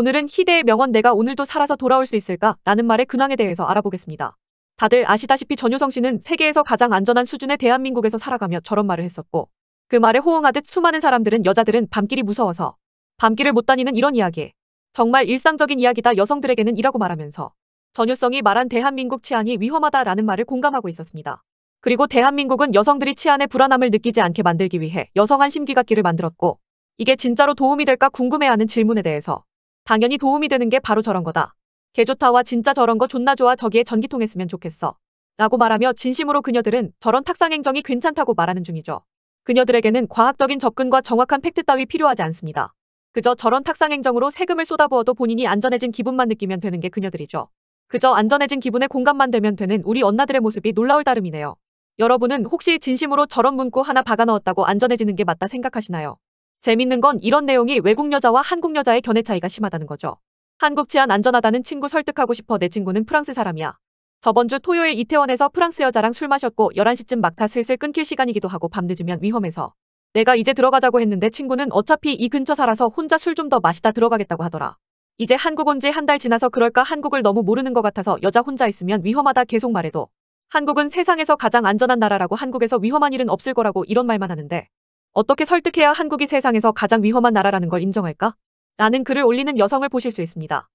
오늘은 희대의 명언 내가 오늘도 살아서 돌아올 수 있을까? 라는 말의 근황에 대해서 알아보겠습니다. 다들 아시다시피 전효성 씨는 세계에서 가장 안전한 수준의 대한민국에서 살아가며 저런 말을 했었고 그 말에 호응하듯 수많은 사람들은 여자들은 밤길이 무서워서 밤길을 못 다니는 이런 이야기 정말 일상적인 이야기다 여성들에게는 이라고 말하면서 전효성이 말한 대한민국 치안이 위험하다라는 말을 공감하고 있었습니다. 그리고 대한민국은 여성들이 치안의 불안함을 느끼지 않게 만들기 위해 여성한 심기각기를 만들었고 이게 진짜로 도움이 될까 궁금해하는 질문에 대해서 당연히 도움이 되는 게 바로 저런 거다. 개 좋다와 진짜 저런 거 존나 좋아 저기에 전기통 했으면 좋겠어. 라고 말하며 진심으로 그녀들은 저런 탁상 행정이 괜찮다고 말하는 중이죠. 그녀들에게는 과학적인 접근과 정확한 팩트 따위 필요하지 않습니다. 그저 저런 탁상 행정으로 세금을 쏟아부어도 본인이 안전해진 기분만 느끼면 되는 게 그녀들이죠. 그저 안전해진 기분에 공감만 되면 되는 우리 언나들의 모습이 놀라울 따름이네요. 여러분은 혹시 진심으로 저런 문구 하나 박아 넣었다고 안전해지는 게 맞다 생각하시나요? 재밌는 건 이런 내용이 외국 여자와 한국 여자의 견해 차이가 심하다는 거죠. 한국 치안 안전하다는 친구 설득하고 싶어 내 친구는 프랑스 사람이야. 저번 주 토요일 이태원에서 프랑스 여자랑 술 마셨고 11시쯤 막차 슬슬 끊길 시간이기도 하고 밤늦으면 위험해서 내가 이제 들어가자고 했는데 친구는 어차피 이 근처 살아서 혼자 술 좀 더 마시다 들어가겠다고 하더라. 이제 한국 온 지 한 달 지나서 그럴까 한국을 너무 모르는 것 같아서 여자 혼자 있으면 위험하다 계속 말해도 한국은 세상에서 가장 안전한 나라라고 한국에서 위험한 일은 없을 거라고 이런 말만 하는데 어떻게 설득해야 한국이 세상에서 가장 위험한 나라라는 걸 인정할까? 라는 글을 올리는 여성을 보실 수 있습니다.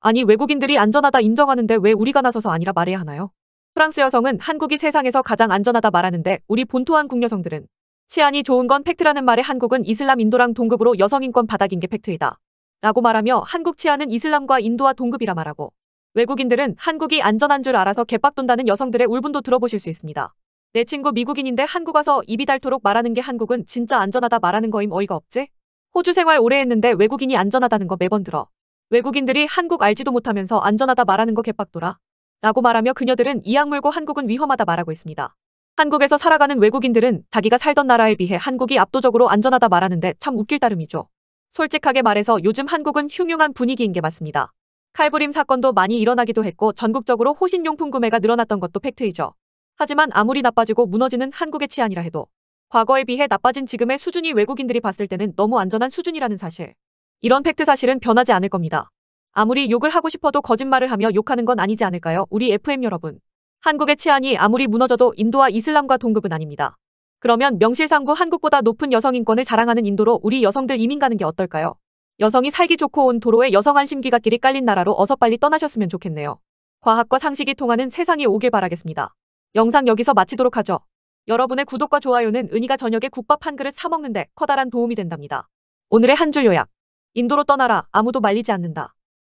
아니 외국인들이 안전하다 인정하는데 왜 우리가 나서서 아니라 말해야 하나요? 프랑스 여성은 한국이 세상에서 가장 안전하다 말하는데 우리 본토 한국 여성들은 치안이 좋은 건 팩트라는 말에 한국은 이슬람 인도랑 동급으로 여성인권 바닥인 게 팩트이다. 라고 말하며 한국 치안은 이슬람과 인도와 동급이라 말하고 외국인들은 한국이 안전한 줄 알아서 개빡돈다는 여성들의 울분도 들어보실 수 있습니다. 내 친구 미국인인데 한국 와서 입이 닳도록 말하는 게 한국은 진짜 안전하다 말하는 거임 어이가 없지? 호주 생활 오래 했는데 외국인이 안전하다는 거 매번 들어. 외국인들이 한국 알지도 못하면서 안전하다 말하는 거 개빡돌아. 라고 말하며 그녀들은 이악 물고 한국은 위험하다 말하고 있습니다. 한국에서 살아가는 외국인들은 자기가 살던 나라에 비해 한국이 압도적으로 안전하다 말하는데 참 웃길 따름이죠. 솔직하게 말해서 요즘 한국은 흉흉한 분위기인 게 맞습니다. 칼부림 사건도 많이 일어나기도 했고 전국적으로 호신용품 구매가 늘어났던 것도 팩트이죠. 하지만 아무리 나빠지고 무너지는 한국의 치안이라 해도 과거에 비해 나빠진 지금의 수준이 외국인들이 봤을 때는 너무 안전한 수준이라는 사실. 이런 팩트 사실은 변하지 않을 겁니다. 아무리 욕을 하고 싶어도 거짓말을 하며 욕하는 건 아니지 않을까요? 우리 FM 여러분. 한국의 치안이 아무리 무너져도 인도와 이슬람과 동급은 아닙니다. 그러면 명실상부 한국보다 높은 여성 인권을 자랑하는 인도로 우리 여성들 이민 가는 게 어떨까요? 여성이 살기 좋고 온 도로에 여성 안심기가 길이 깔린 나라로 어서 빨리 떠나셨으면 좋겠네요. 과학과 상식이 통하는 세상이 오길 바라겠습니다. 영상 여기서 마치도록 하죠. 여러분의 구독과 좋아요는 은희가 저녁에 국밥 한 그릇 사 먹는데 커다란 도움이 된답니다. 오늘의 한 줄 요약. 인도로 떠나라. 아무도 말리지 않는다.